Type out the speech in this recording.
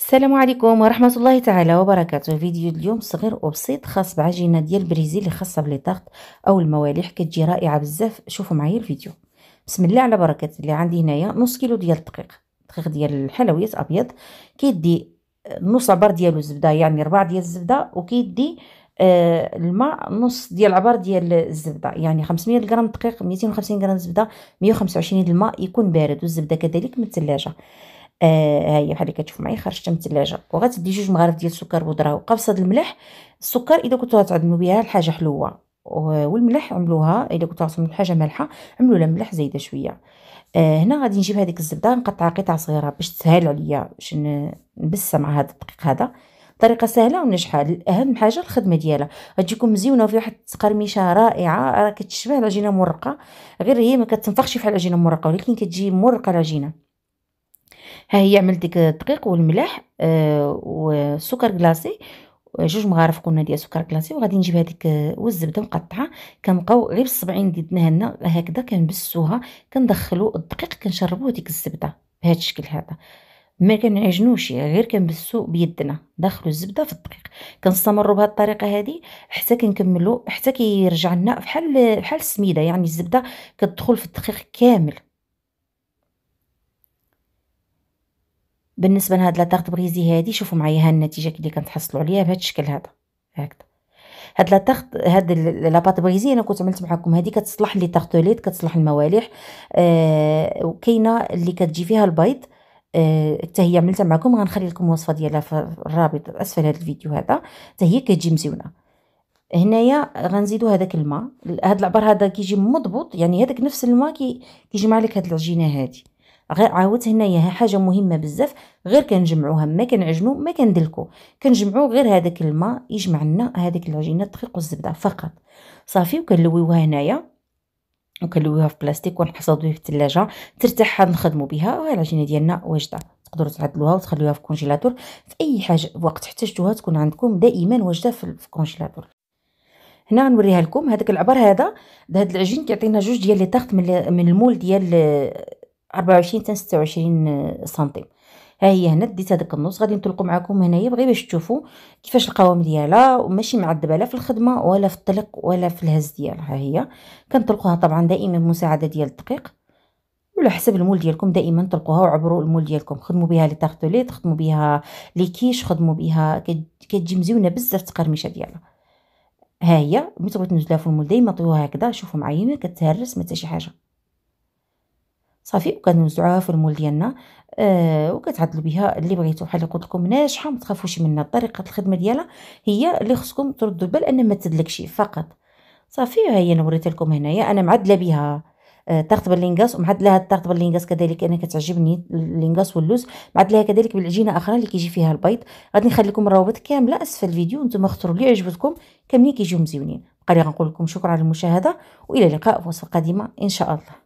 السلام عليكم ورحمة الله تعالى وبركاته فيديو اليوم صغير وبسيط خاص بعجينة ديال بريزيل اللي خاصة بليطاغط أو الموالح كتجي رائعة بزاف شوفوا معايا الفيديو بسم الله على بركة اللي عندي هنايا نص كيلو ديال الدقيق دقيق ديال الحلويات أبيض كيدي آه، نص عبر ديالو الزبدة يعني ربع ديال الزبدة وكيدي آه، الماء نص ديال العبر ديال الزبده يعني 500 غرام دقيق 250 غرام زبده 125 وعشرين الماء يكون بارد والزبده كذلك من الثلاجه آه هاي بحال اللي كتشوف معايا خرجت من الثلاجه وغتدي جوج مغارف ديال السكر بودره وقبصه د الملح السكر اذا كنتو غتعدموا بها الحاجه حلوه والملح عملوها الا كنتو غتعملوا الحاجه مالحه عملوا لها ملح زايده شويه آه هنا غادي نجيب هذيك الزبده نقطعها قطع صغيره باش تسهل عليا باش نبسها مع هذا الدقيق هذا طريقه سهله وناجحه اهم حاجه الخدمه ديالها غتجيكم مزيونه وفي واحد التقرميشه رائعه راه كتشبه العجينه مرقه غير هي ما كتنفخش بحال العجينه مرقه ولكن كتجي مرقه العجينه ها هي عملت ديك الدقيق والملح آه والسكر كلاصي جوج مغارف قلنا ديال سكر كلاصي وغادي نجيب هذيك والزبده مقطعه كنبقاو غير بالصبعين ديالنا هنا هكذا كنبسوها كندخلو الدقيق كنشربو ديك الزبده بهذا الشكل هذا ما كنعجنوش غير كنبسو بيدنا داخلو الزبده في الدقيق كنستمروا بهذه الطريقه هذه حتى كنكملوا حتى كيرجع لنا بحال بحال السميده يعني الزبده كتدخل في الدقيق كامل بالنسبه لهاد لا تارت بريزي هادي شوفوا معايا ها النتيجه اللي كنتحصلوا عليها بهذا الشكل هذا هكذا هاد لا تارت هاد لا بات بريزي انا كنت عملت معكم هادي كتصلح لي تارتوليت كتصلح الموالح آه، وكاينه اللي كتجي فيها البيض آه، حتى هي عملتها معكم غنخلي لكم الوصفه ديالها في الرابط اسفل هذا الفيديو هذا حتى هي كتجي مزيونه هنايا غنزيدو هذاك الماء هاد العبر هذا كيجي مضبوط يعني هذاك نفس الماء كيجمع لك هاد العجينه هادي غير عاوت هنايا حاجه مهمه بزاف غير كنجمعوها ما كنعجنو ما كندلكو كنجمعو غير هذاك الماء يجمع لنا هذيك العجينه الدقيق والزبده فقط صافي وكنلويوها هنايا وكنلويوها في بلاستيك ونحصدوها في الثلاجه ترتاح نخدمو بها العجينه ديالنا واجده تقدروا تعدلوها وتخليوها في الكونجيلاتور في اي حاجه وقت احتجتوها تكون عندكم دائما واجده في الكونجيلاتور هنا غنوريها لكم هذاك العبر هذا هاد العجين كيعطينا جوج ديال لي طاخت من المول ديال 24 حتى 26 سنتيم ها هي هنا ديت هذاك النص غادي نطلقو معكم هنايا بغي باش تشوفوا كيفاش القوام ديالها وماشي معذبه لا في الخدمه ولا في الطلق ولا في الهز ديالها ها هي كنطلقوها طبعا دائما بمساعده ديال الدقيق ولا حسب المول ديالكم دائما طلقوها وعبروا المول ديالكم خدموا بها لي تارتوليت خدموا بها لي كيش خدموا بها كتجي مزيونه بزاف التقرمشه ديالها ها هي ملي تبغي تنزلها في المول دائما طيوها هكذا شوفوا معايا كتهرس ما حتى شي حاجه صافي وكنوزعوها في المول ديالنا آه وكتعدلوا بها اللي بغيتو بحال اللي قلت لكم ناجحه ما تخافوش منها طريقه الخدمه ديالها هي اللي خصكم تردوا البال ان ما تدلكش فقط صافي ها هي نوريت لكم هنايا انا معدله بها الطرط آه، باللينغاس ومعدلها الطاقه باللينغاس كذلك انا كتعجبني اللينغاس واللوز معدلها كذلك بالعجينه اخرى اللي كيجي فيها البيض غادي نخلي لكم الروابط كامله اسفل الفيديو نتوما اختاروا اللي عجبتكم كاملين كيجيو مزيونين بقى غنقول لكم شكرا على المشاهده والى اللقاء في وصفه قادمه ان شاء الله